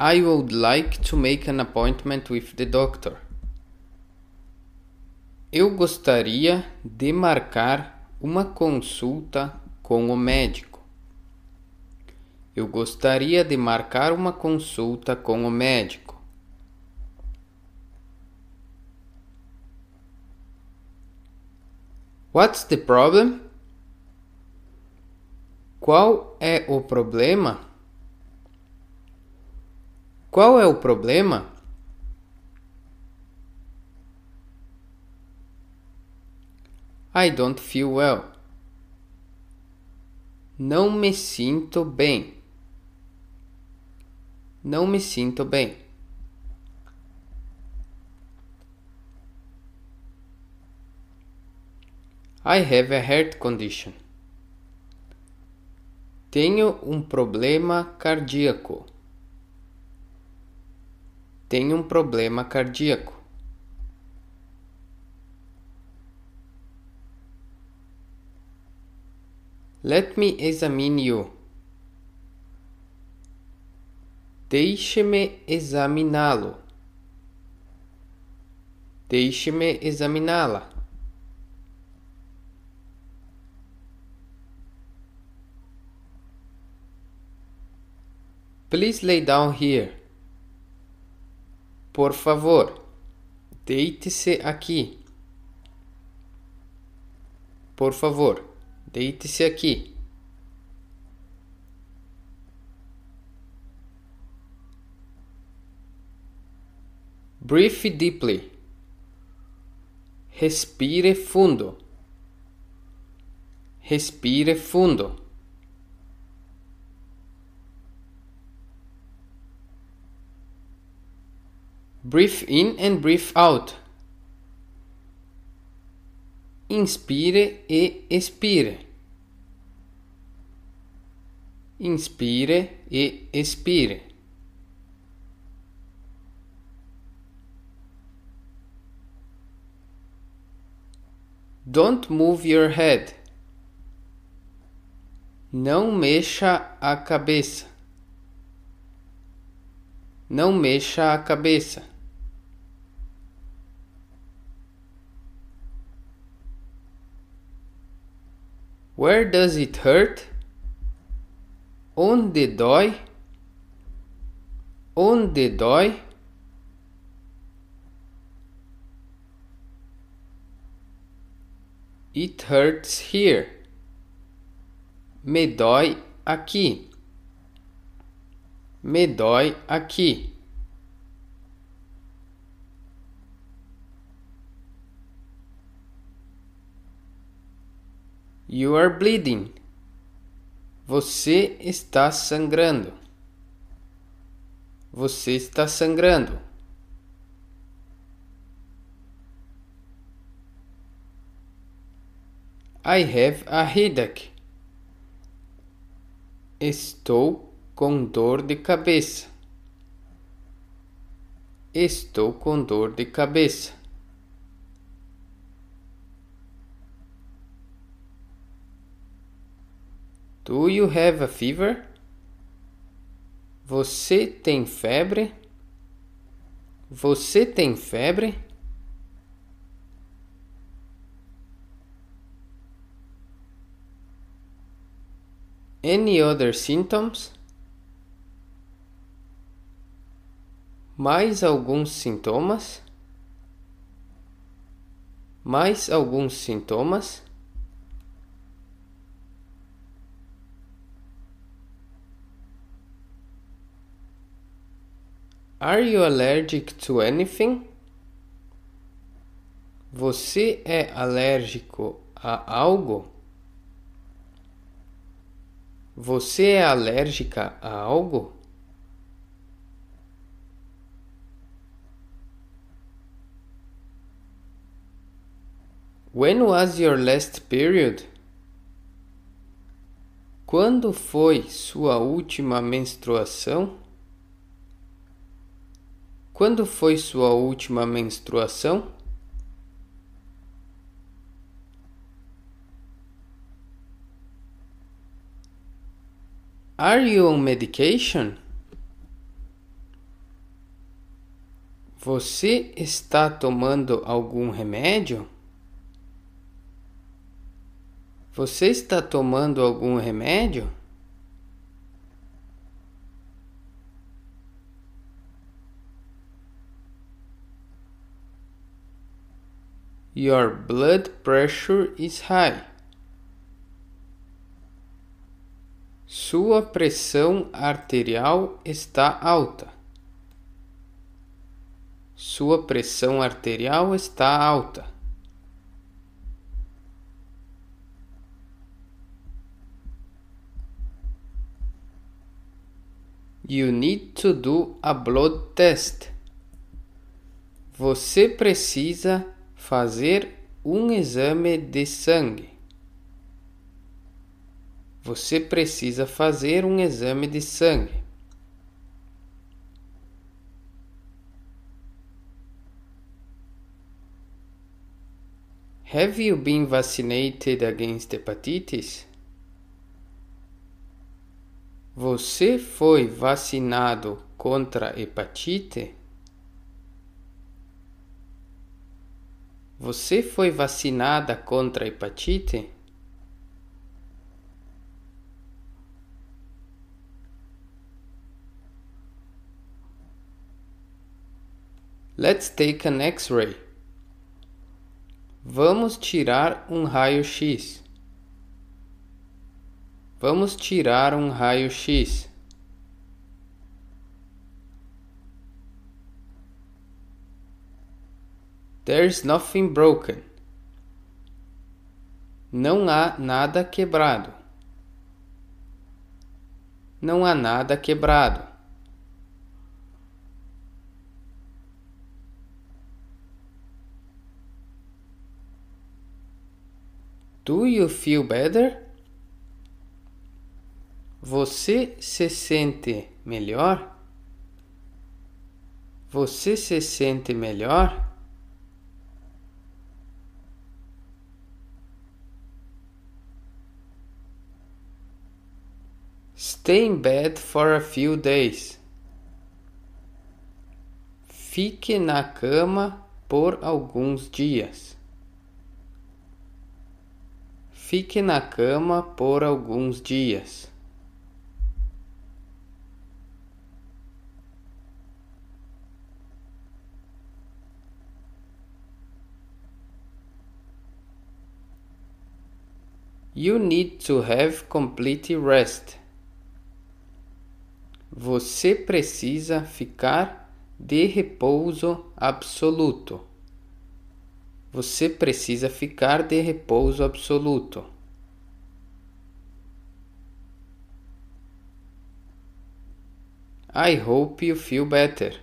I would like to make an appointment with the doctor. Eu gostaria de marcar uma consulta com o médico. Eu gostaria de marcar uma consulta com o médico. What's the problem? Qual é o problema? Qual é o problema? I don't feel well. Não me sinto bem. Não me sinto bem. I have a heart condition. Tenho um problema cardíaco tem um problema cardíaco. Let me examine you. Deixe-me examiná-lo. Deixe-me examiná-la. Please lay down here. Por favor, deite-se aqui. Por favor, deite-se aqui. Breathe deeply. Respire fundo. Respire fundo. Breathe in and breathe out. Inspire e expire. Inspire e expire. Don't move your head. Não mexa a cabeça. Não mexa a cabeça. Where does it hurt? Onde dói? Onde dói? It hurts here. Me dói aqui. Me dói aqui. You are bleeding. Você está sangrando. Você está sangrando. I have a headache. Estou com dor de cabeça. Estou com dor de cabeça. Do you have a fever? Você tem febre? Você tem febre? Any other symptoms? Mais alguns sintomas? Mais alguns sintomas? Are you allergic to anything? Você é alérgico a algo? Você é alérgica a algo? When was your last period? Quando foi sua última menstruação? Quando foi sua última menstruação? Are you on medication? Você está tomando algum remédio? Você está tomando algum remédio? Your blood pressure is high. Sua pressão arterial está alta. Sua pressão arterial está alta. You need to do a blood test. Você precisa fazer um exame de sangue. Você precisa fazer um exame de sangue. Have you been vaccinated against hepatitis? Você foi vacinado contra hepatite? Você foi vacinada contra a hepatite? Let's take an X-ray. Vamos tirar um raio-x. Vamos tirar um raio-x. There's nothing broken. Não há nada quebrado. Não há nada quebrado. Do you feel better? Você se sente melhor? Você se sente melhor? Stay in bed for a few days. Fique na cama por alguns dias. Fique na cama por alguns dias. You need to have complete rest. Você precisa ficar de repouso absoluto. Você precisa ficar de repouso absoluto. I hope you feel better.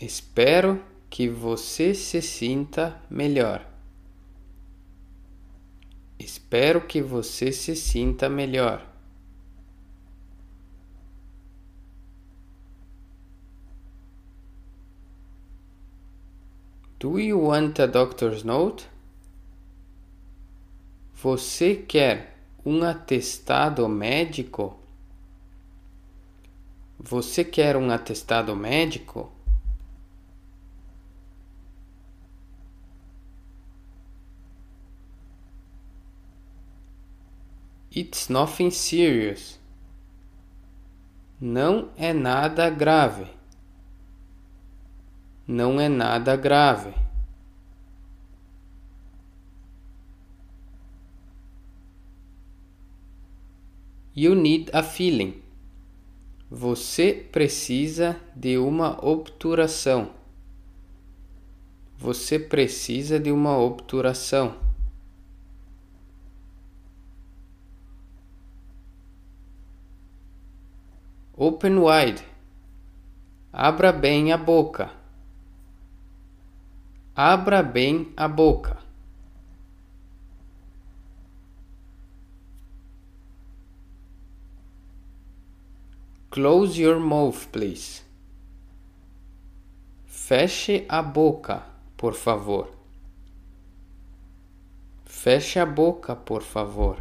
Espero que você se sinta melhor. Espero que você se sinta melhor. Do you want a doctor's note? Você quer um atestado médico? Você quer um atestado médico? It's nothing serious. Não é nada grave não é nada grave. You need a filling. Você precisa de uma obturação. Você precisa de uma obturação. Open wide. Abra bem a boca. Abra bem a boca. Close your mouth, please. Feche a boca, por favor. Feche a boca, por favor.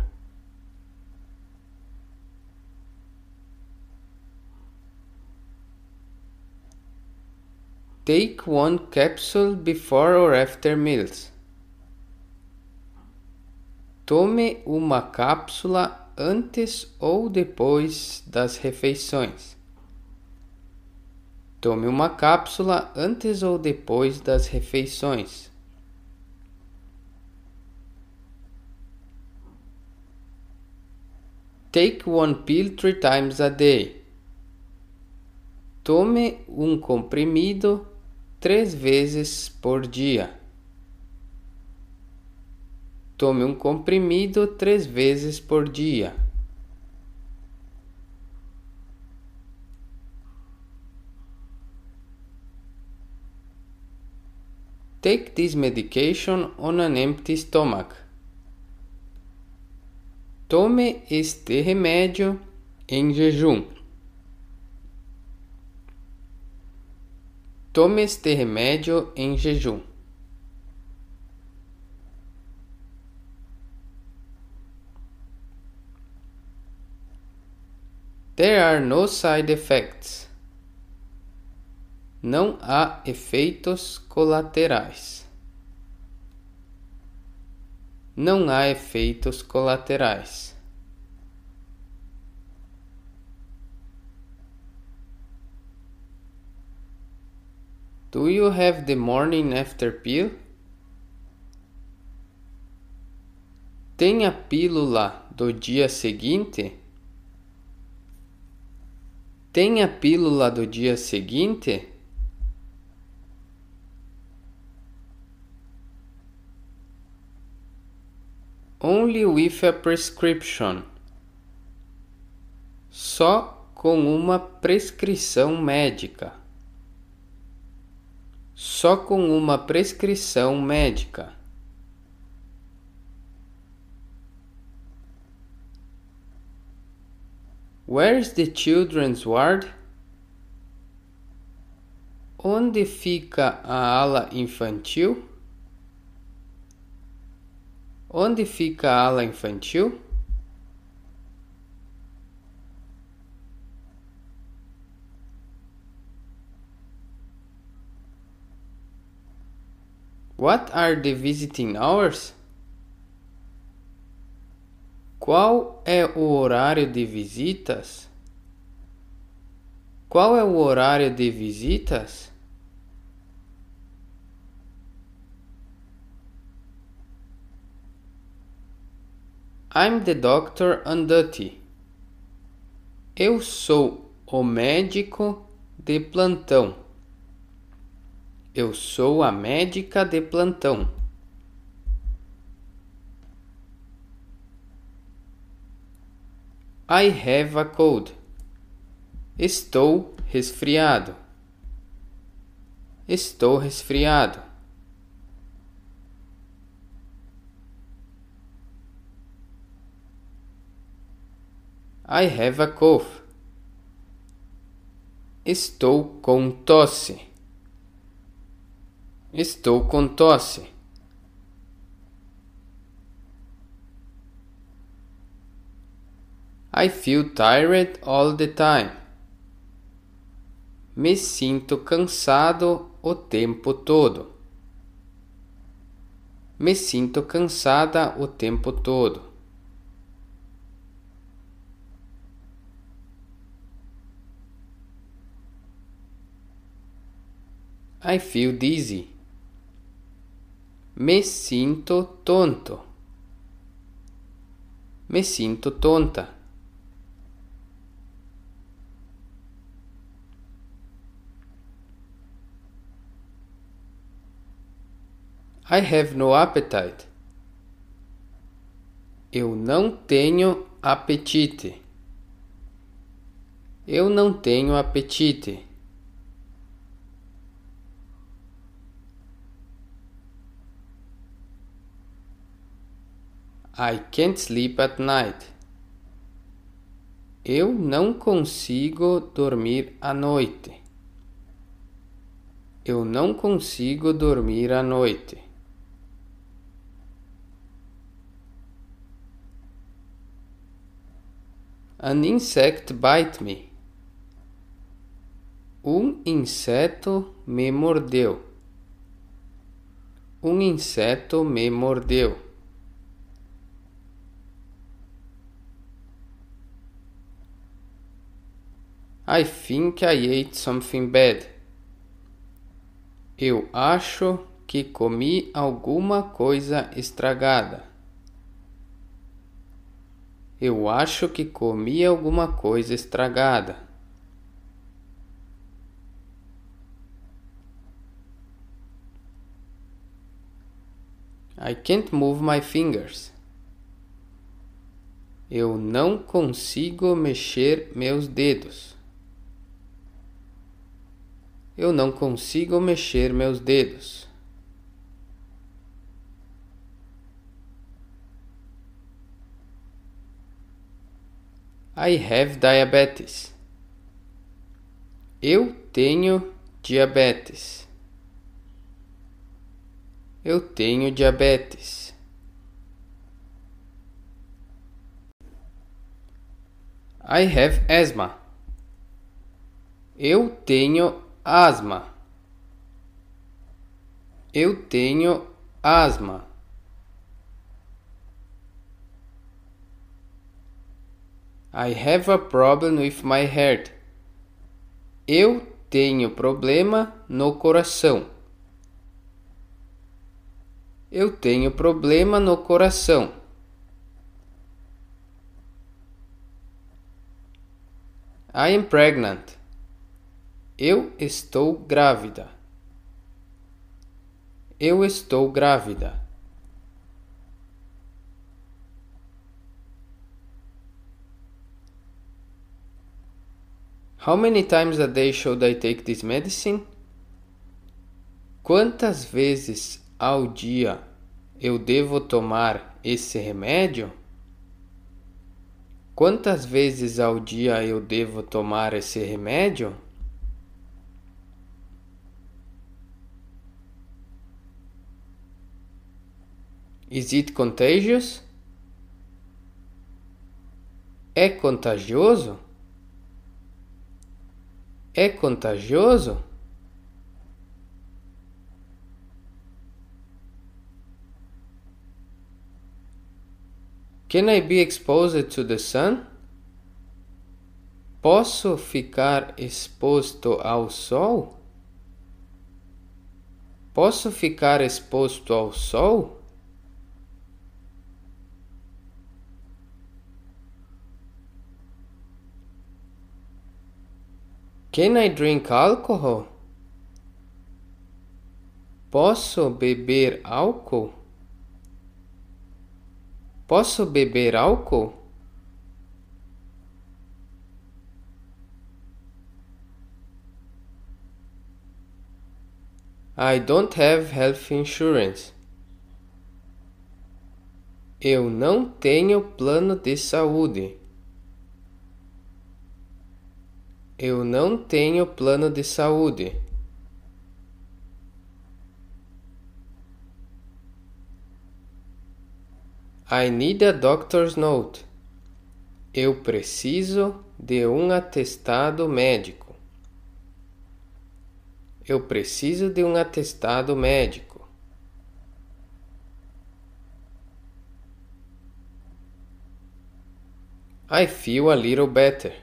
Take one capsule before or after meals. Tome uma cápsula antes ou depois das refeições. Tome uma cápsula antes ou depois das refeições. Take one pill three times a day. Tome um comprimido três vezes por dia. Tome um comprimido três vezes por dia. Take this medication on an empty stomach. Tome este remédio em jejum. Tome este remédio em jejum. There are no side effects. Não há efeitos colaterais. Não há efeitos colaterais. Do you have the morning after pill? Tem a pílula do dia seguinte? Tem a pílula do dia seguinte? Only with a prescription. Só com uma prescrição médica só com uma prescrição médica. is the children's ward? Onde fica a ala infantil? Onde fica a ala infantil? What are the visiting hours? Qual é o horário de visitas? Qual é o horário de visitas? I'm the doctor and duty. Eu sou o médico de plantão. Eu sou a médica de plantão. I have a cold. Estou resfriado. Estou resfriado. I have a cough. Estou com tosse. Estou com tosse. I feel tired all the time. Me sinto cansado o tempo todo. Me sinto cansada o tempo todo. I feel dizzy. Me sinto tonto. Me sinto tonta. I have no appetite. Eu não tenho apetite. Eu não tenho apetite. I can't sleep at night. Eu não consigo dormir à noite. Eu não consigo dormir à noite. An insect bite me. Um inseto me mordeu. Um inseto me mordeu. I think I ate something bad. Eu acho que comi alguma coisa estragada. Eu acho que comi alguma coisa estragada. I can't move my fingers. Eu não consigo mexer meus dedos eu não consigo mexer meus dedos. I have diabetes. Eu tenho diabetes. Eu tenho diabetes. I have asthma. Eu tenho asma. Eu tenho asma. I have a problem with my heart. Eu tenho problema no coração. Eu tenho problema no coração. I am pregnant. Eu estou grávida. Eu estou grávida. How many times a day should I take this medicine? Quantas vezes ao dia eu devo tomar esse remédio? Quantas vezes ao dia eu devo tomar esse remédio? Is it contagious? É contagioso? É contagioso? Can I be exposed to the sun? Posso ficar exposto ao sol? Posso ficar exposto ao sol? Can I drink alcohol? Posso beber álcool? Posso beber álcool? I don't have health insurance. Eu não tenho plano de saúde. Eu não tenho plano de saúde. I need a doctor's note. Eu preciso de um atestado médico. Eu preciso de um atestado médico. I feel a little better.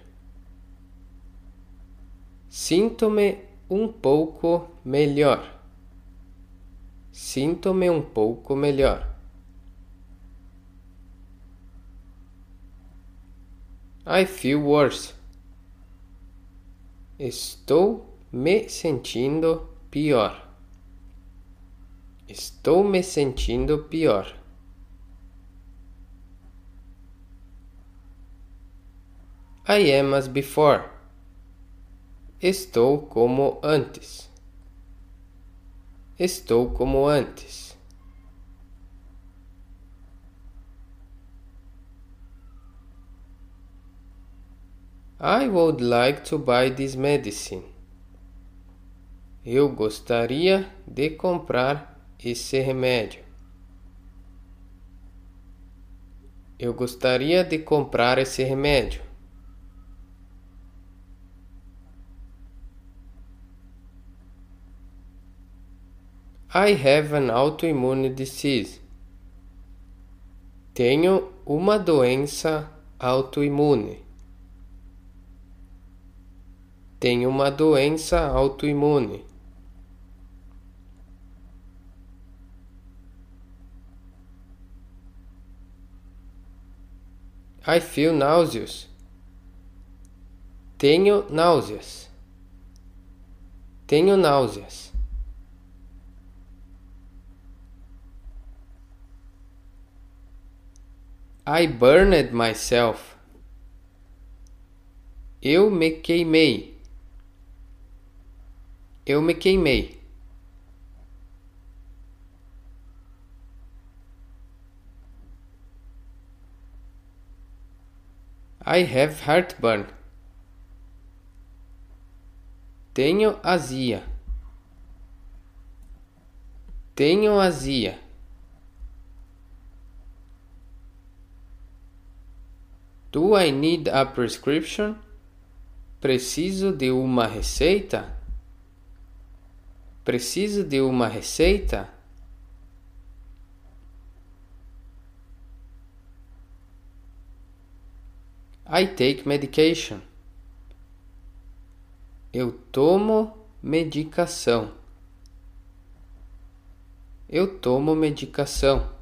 Sinto-me um pouco melhor. Sinto-me um pouco melhor. I feel worse. Estou me sentindo pior. Estou me sentindo pior. I am as before. Estou como antes. Estou como antes. I would like to buy this medicine. Eu gostaria de comprar esse remédio. Eu gostaria de comprar esse remédio. I have an autoimmune disease. Tenho uma doença autoimune. Tenho uma doença autoimune. I feel nauseous. Tenho náuseas. Tenho náuseas. I burned myself. Eu me queimei. Eu me queimei. I have heartburn. Tenho azia. Tenho azia. Do I need a prescription? Preciso de uma receita? Preciso de uma receita? I take medication. Eu tomo medicação. Eu tomo medicação.